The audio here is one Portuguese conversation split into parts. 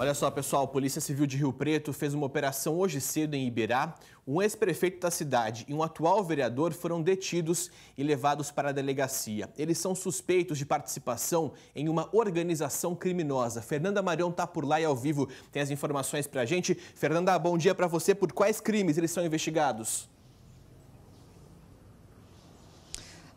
Olha só, pessoal, a Polícia Civil de Rio Preto fez uma operação hoje cedo em Ibirá. Um ex-prefeito da cidade e um atual vereador foram detidos e levados para a delegacia. Eles são suspeitos de participação em uma organização criminosa. Fernanda Marion está por lá e ao vivo tem as informações para a gente. Fernanda, bom dia para você. Por quais crimes eles são investigados?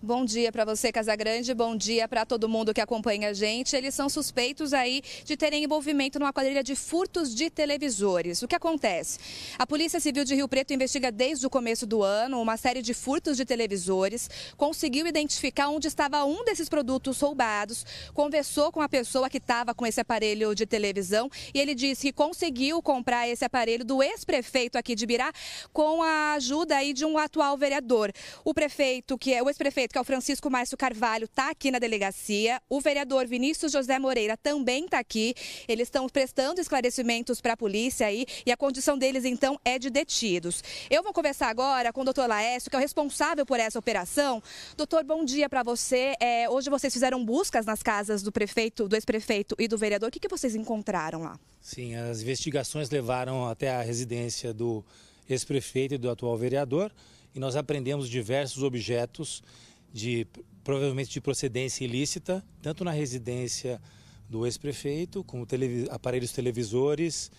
Bom dia para você, Casagrande. Bom dia para todo mundo que acompanha a gente. Eles são suspeitos aí de terem envolvimento numa quadrilha de furtos de televisores. O que acontece? A Polícia Civil de Rio Preto investiga desde o começo do ano uma série de furtos de televisores, conseguiu identificar onde estava um desses produtos roubados, conversou com a pessoa que estava com esse aparelho de televisão e ele disse que conseguiu comprar esse aparelho do ex-prefeito aqui de Birá com a ajuda aí de um atual vereador. O prefeito, que é o ex-prefeito que é o Francisco Márcio Carvalho, está aqui na delegacia. O vereador Vinícius José Moreira também está aqui. Eles estão prestando esclarecimentos para a polícia aí e a condição deles, então, é de detidos. Eu vou conversar agora com o doutor Laércio, que é o responsável por essa operação. Doutor, bom dia para você. É, hoje vocês fizeram buscas nas casas do prefeito, do ex-prefeito e do vereador. O que, que vocês encontraram lá? Sim, as investigações levaram até a residência do ex-prefeito e do atual vereador e nós aprendemos diversos objetos de provavelmente de procedência ilícita, tanto na residência do ex-prefeito, como televis aparelhos televisores,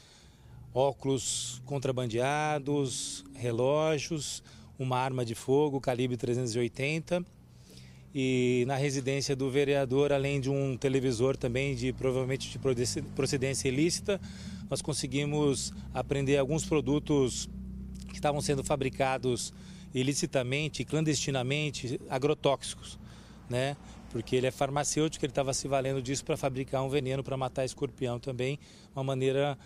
óculos contrabandeados, relógios, uma arma de fogo calibre 380 e na residência do vereador, além de um televisor também de provavelmente de procedência ilícita, nós conseguimos apreender alguns produtos que estavam sendo fabricados ilicitamente, clandestinamente agrotóxicos, né? Porque ele é farmacêutico, ele estava se valendo disso para fabricar um veneno para matar escorpião também, uma maneira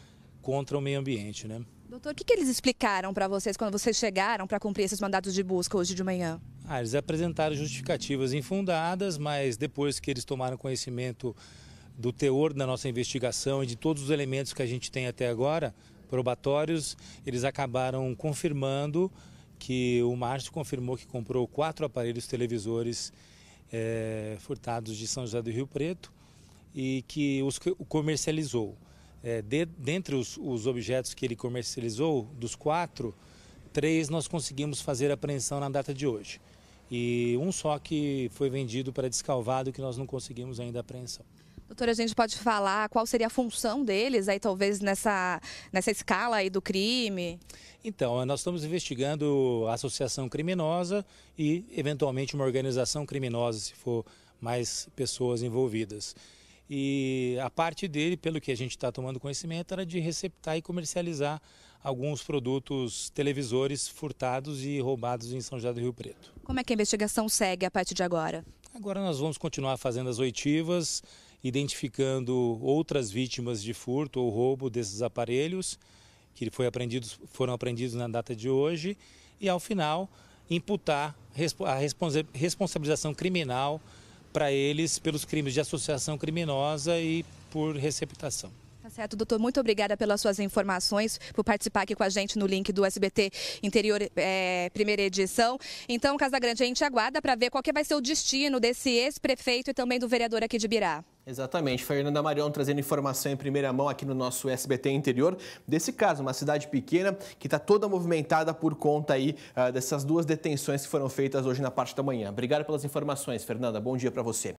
contra o meio ambiente, né? Doutor, o que, que eles explicaram para vocês quando vocês chegaram para cumprir esses mandatos de busca hoje de manhã? Ah, eles apresentaram justificativas infundadas, mas depois que eles tomaram conhecimento do teor da nossa investigação e de todos os elementos que a gente tem até agora, probatórios, eles acabaram confirmando que o Márcio confirmou que comprou quatro aparelhos televisores é, furtados de São José do Rio Preto e que os comercializou. É, de, dentre os, os objetos que ele comercializou, dos quatro, três nós conseguimos fazer apreensão na data de hoje. E um só que foi vendido para descalvado que nós não conseguimos ainda apreensão. Doutora, a gente pode falar qual seria a função deles aí, talvez, nessa, nessa escala aí do crime? Então, eh, nós estamos investigando a associação criminosa e, eventualmente, uma organização criminosa, se for mais pessoas envolvidas. E a parte dele, pelo que a gente está tomando conhecimento, era de receptar e comercializar alguns produtos televisores furtados e roubados em São José do Rio Preto. Como é que a investigação segue a partir de agora? Agora nós vamos continuar fazendo as oitivas, identificando outras vítimas de furto ou roubo desses aparelhos, que foi foram apreendidos na data de hoje, e ao final imputar a responsabilização criminal para eles pelos crimes de associação criminosa e por receptação. Tá certo, doutor. Muito obrigada pelas suas informações, por participar aqui com a gente no link do SBT Interior é, Primeira Edição. Então, Casa Grande, a gente aguarda para ver qual que vai ser o destino desse ex-prefeito e também do vereador aqui de Birá. Exatamente. Fernanda Marion trazendo informação em primeira mão aqui no nosso SBT Interior desse caso, uma cidade pequena que está toda movimentada por conta aí uh, dessas duas detenções que foram feitas hoje na parte da manhã. Obrigado pelas informações, Fernanda. Bom dia para você.